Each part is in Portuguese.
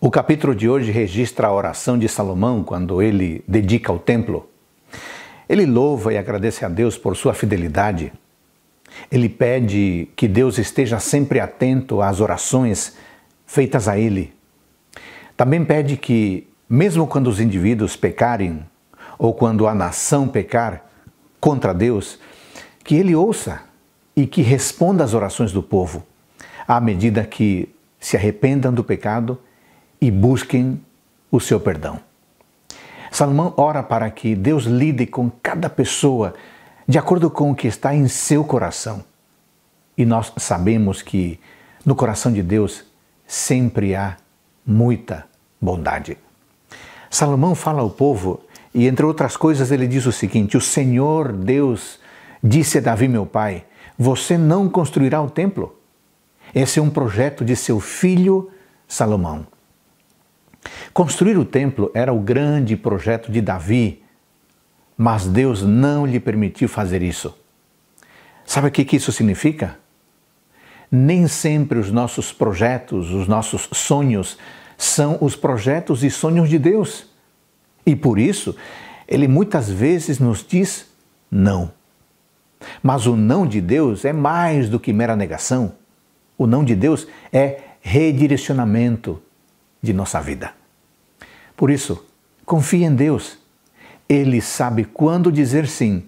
O capítulo de hoje registra a oração de Salomão quando ele dedica o templo. Ele louva e agradece a Deus por sua fidelidade. Ele pede que Deus esteja sempre atento às orações feitas a ele. Também pede que, mesmo quando os indivíduos pecarem, ou quando a nação pecar contra Deus, que ele ouça e que responda às orações do povo, à medida que se arrependam do pecado e busquem o seu perdão. Salomão ora para que Deus lide com cada pessoa de acordo com o que está em seu coração. E nós sabemos que no coração de Deus sempre há muita bondade. Salomão fala ao povo e, entre outras coisas, ele diz o seguinte: O Senhor Deus disse a Davi, meu pai, você não construirá o templo. Esse é um projeto de seu filho Salomão. Construir o templo era o grande projeto de Davi, mas Deus não lhe permitiu fazer isso. Sabe o que isso significa? Nem sempre os nossos projetos, os nossos sonhos, são os projetos e sonhos de Deus. E por isso, ele muitas vezes nos diz não. Mas o não de Deus é mais do que mera negação. O não de Deus é redirecionamento de nossa vida. Por isso, confie em Deus. Ele sabe quando dizer sim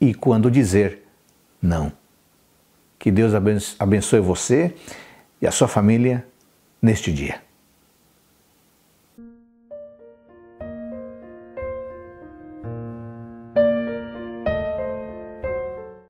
e quando dizer não. Que Deus abençoe você e a sua família neste dia.